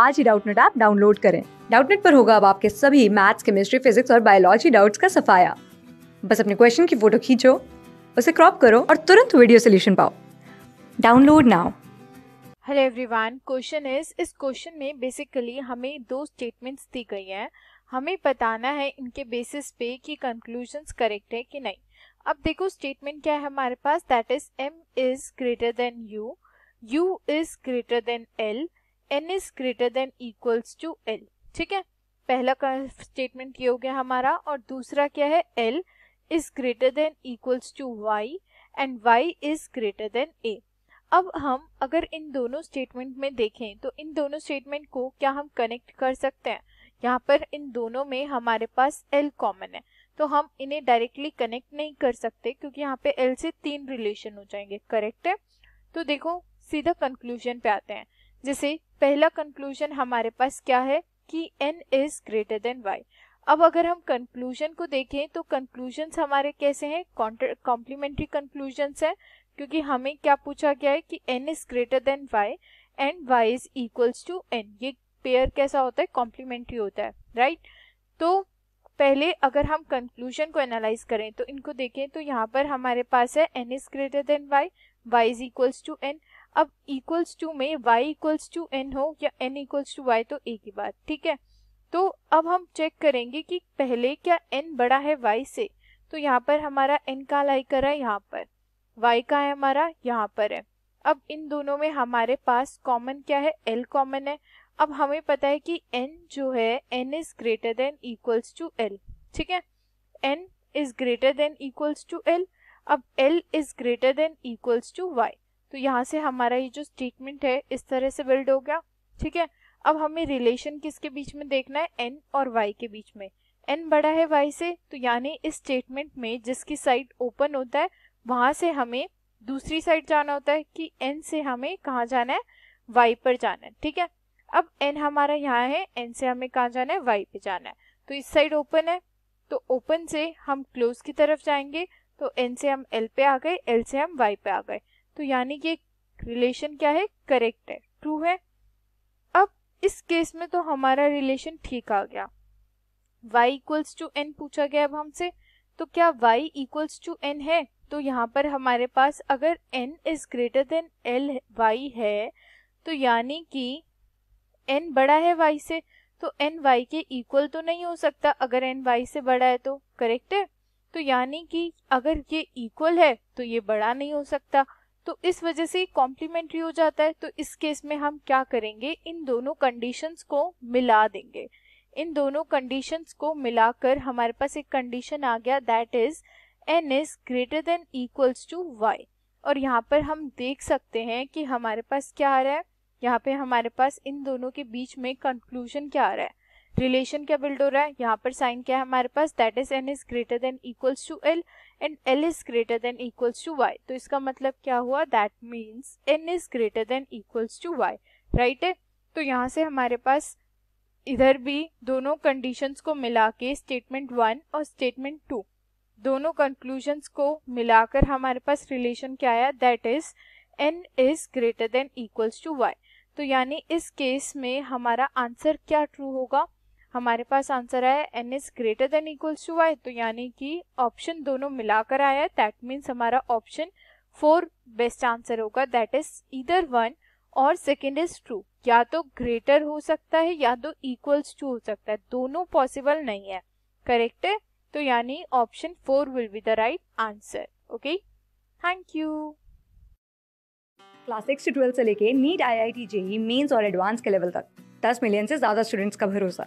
आज ही Doubtnut app download करें डाउटनेट पर होगा अब आपके सभी मैथ्स केमिस्ट्री फिजिक्स और बायोलॉजी डाउट्स का सफाया बस अपने क्वेश्चन की फोटो खींचो उसे क्रॉप करो और तुरंत वीडियो सोल्यूशन पाओ download now hello everyone question is इस क्वेश्चन में बेसिकली हमें दो स्टेटमेंट्स दी गई हैं हमें बताना है इनके बेसिस पे कि कंक्लूजन्स करेक्ट है कि नहीं अब देखो स्टेटमेंट क्या है हमारे पास that is M is greater than U U is greater than L N is greater than equals to L ठीक है पहला स्टेटमेंट ये हो गया हमारा और दूसरा क्या है L is greater than equals to Y and Y is greater than A अब हम अगर इन दोनों स्टेटमेंट में देखें तो इन दोनों स्टेटमेंट को क्या हम कनेक्ट कर सकते हैं यहाँ पर इन दोनों में हमारे पास एल कॉमन है तो हम इन्हें डायरेक्टली कनेक्ट नहीं कर सकते क्योंकि यहाँ पे एल से तीन रिलेशन हो जाएंगे करेक्ट है तो देखो सीधा कंक्लूजन पे आते हैं जैसे पहला कंक्लूजन हमारे पास क्या है कि n is greater than y अब अगर हम कंक्लूजन को देखें तो कंक्लूजन हमारे कैसे हैं कॉम्प्लीमेंट्री कंक्लूजन हैं क्योंकि हमें क्या पूछा गया है कि n is greater than y and y is equals to n ये पेयर कैसा होता है कॉम्प्लीमेंट्री होता है राइट तो पहले अगर हम कंक्लूजन को एनालाइज करें तो इनको देखें तो यहाँ पर हमारे पास है n is greater than y y is equals to N अब इक्वल्स टू में y इक्वल्स टू एन हो या n इक्वल्स टू वाई तो एक ही बात ठीक है तो अब हम चेक करेंगे कि पहले क्या n बड़ा है y से तो यहाँ पर हमारा n का लाई करा है यहाँ पर y का है हमारा यहाँ पर है अब इन दोनों में हमारे पास कॉमन क्या है l कॉमन है अब हमें पता है कि n जो है n is greater than equals to l ठीक है n is greater than equals to l अब l is greater than equals to Y तो यहाँ से हमारा ये जो स्टेटमेंट है इस तरह से बिल्ड हो गया ठीक है अब हमें रिलेशन किसके बीच में देखना है एन और वाई के बीच में एन बड़ा है वाई से तो यानी इस स्टेटमेंट में जिसकी साइड ओपन होता है वहां से हमें दूसरी साइड जाना होता है कि एन से हमें कहाँ जाना है वाई पर जाना है ठीक है अब एन हमारा यहाँ है एन से हमें कहाँ जाना है वाई पे जाना है तो इस साइड ओपन है तो ओपन से हम क्लोज की तरफ जाएंगे तो एन से हम एल पे आ गए एल से हम वाई पे आ गए तो यानी कि रिलेशन क्या है करेक्ट है ट्रू है अब इस केस में तो हमारा रिलेशन ठीक आ गया y इक्वल्स टू एन पूछा गया अब हमसे तो क्या y इक्वल्स टू एन है तो यहाँ पर हमारे पास अगर n is greater than L Y है तो यानी कि n बड़ा है y से तो n y के इक्वल तो नहीं हो सकता अगर n y से बड़ा है तो करेक्ट है तो यानी कि अगर ये इक्वल है तो ये बड़ा नहीं हो सकता तो इस वजह से कॉम्प्लीमेंट्री हो जाता है तो इस केस में हम क्या करेंगे इन दोनों कंडीशंस को मिला देंगे इन दोनों कंडीशंस को मिलाकर हमारे पास एक कंडीशन आ गया that is N is greater than equals to Y और यहाँ पर हम देख सकते हैं कि हमारे पास क्या आ रहा है यहाँ पे हमारे पास इन दोनों के बीच में कंक्लूजन क्या आ रहा है रिलेशन क्या बिल्ड हो रहा है यहाँ पर साइन क्या है हमारे पास that is N is greater than equals to L and L is greater than equals to Y तो इसका मतलब क्या हुआ that means N is greater than equals to Y right है तो यहाँ से हमारे पास इधर भी दोनों कंडीशंस को मिला के स्टेटमेंट वन और स्टेटमेंट टू दोनों कंक्लूजन्स को मिलाकर हमारे पास रिलेशन क्या आया that is N is greater than equals to Y तो यानी इस केस में हमारा आंसर क्या ट्रू होगा हमारे पास आंसर आया N is greater than equals to Y तो यानी कि ऑप्शन दोनों मिलाकर आया है दैट मीन्स हमारा ऑप्शन फोर बेस्ट आंसर होगा दैट इज इधर वन और सेकेंड इज ट्रू या तो ग्रेटर हो सकता है या तो इक्वल्स टू हो सकता है दोनों पॉसिबल नहीं है करेक्ट है तो यानी option four will be the right answer okay thank you class six twelfth से लेके NEET IIT JEE Mains और एडवांस के लेवल तक दस मिलियन से ज़्यादा स्टूडेंट्स का भरोसा